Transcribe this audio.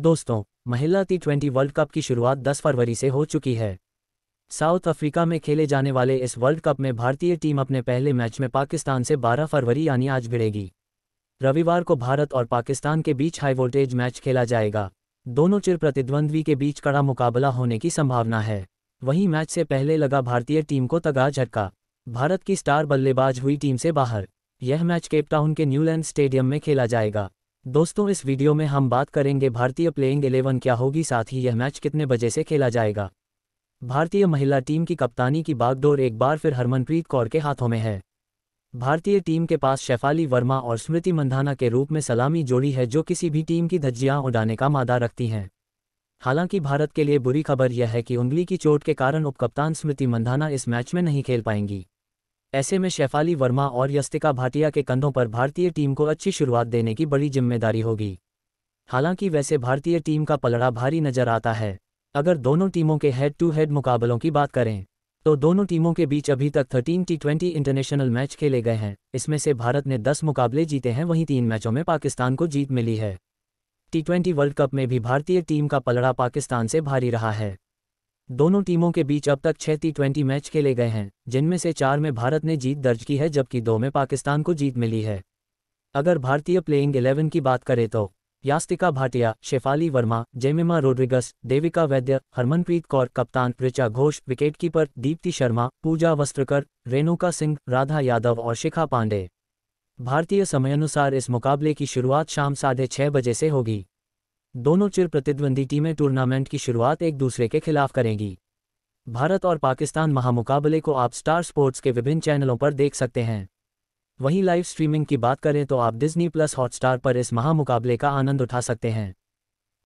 दोस्तों महिला T twenty world cup की शुरुआत 10 फरवरी से हो चुकी है साउथ अफ्रीका में खेले जाने वाले इस वर्ल्ड कप में भारतीय टीम अपने पहले मैच में पाकिस्तान से 12 फरवरी यानी आज भिड़ेगी रविवार को भारत और पाकिस्तान के बीच हाई वोल्टेज मैच खेला जाएगा दोनों चिर प्रतिद्वंद्वी के बीच कड़ा मुकाबला होने की संभावना है वहीं मैच से पहले लगा भारतीय टीम को तगा झटका भारत की स्टार बल्लेबाज हुई टीम से बाहर यह मैच केपटाउन के न्यूलैंड स्टेडियम में खेला जाएगा दोस्तों इस वीडियो में हम बात करेंगे भारतीय प्लेइंग इलेवन क्या होगी साथ ही यह मैच कितने बजे से खेला जाएगा भारतीय महिला टीम की कप्तानी की बागडोर एक बार फिर हरमनप्रीत कौर के हाथों में है भारतीय टीम के पास शेफाली वर्मा और स्मृति मंधाना के रूप में सलामी जोड़ी है जो किसी भी टीम की धज्जियां उड़ाने का मादा रखती हैं हालांकि भारत के लिए बुरी खबर यह है कि उंगली की चोट के कारण उपकप्तान स्मृति मंधाना इस मैच में नहीं खेल पाएंगी ऐसे में शेफाली वर्मा और यस्तिका भाटिया के कंधों पर भारतीय टीम को अच्छी शुरुआत देने की बड़ी जिम्मेदारी होगी हालांकि वैसे भारतीय टीम का पलड़ा भारी नजर आता है अगर दोनों टीमों के हेड टू हेड मुकाबलों की बात करें तो दोनों टीमों के बीच अभी तक thirteen T twenty international match खेले गए हैं इसमें से भारत ने दस मुकाबले जीते हैं वहीं तीन मैचों में पाकिस्तान को जीत मिली है टी ट्वेंटी वर्ल्ड कप में भी भारतीय टीम का पलड़ा पाकिस्तान से भारी रहा है दोनों टीमों के बीच अब तक छह टी ट्वेंटी मैच खेले गए हैं जिनमें से चार में भारत ने जीत दर्ज की है जबकि दो में पाकिस्तान को जीत मिली है अगर भारतीय प्लेइंग इलेवन की बात करें तो यास्तिका भाटिया शेफाली वर्मा जेमिमा रोड्रिगस देविका वैद्य हरमनप्रीत कौर कप्तान ऋचा घोष विकेटकीपर दीप्ति शर्मा पूजा वस्त्रकर रेणुका सिंह राधा यादव और शिखा पांडे भारतीय समयानुसार इस मुकाबले की शुरुआत शाम साढ़े छह बजे से होगी दोनों चिर प्रतिद्वंदी टीमें टूर्नामेंट की शुरुआत एक दूसरे के खिलाफ करेंगी भारत और पाकिस्तान महामुकाबले को आप स्टार स्पोर्ट्स के विभिन्न चैनलों पर देख सकते हैं वहीं लाइव स्ट्रीमिंग की बात करें तो आप डिज्नी प्लस हॉटस्टार पर इस महामुकाबले का आनंद उठा सकते हैं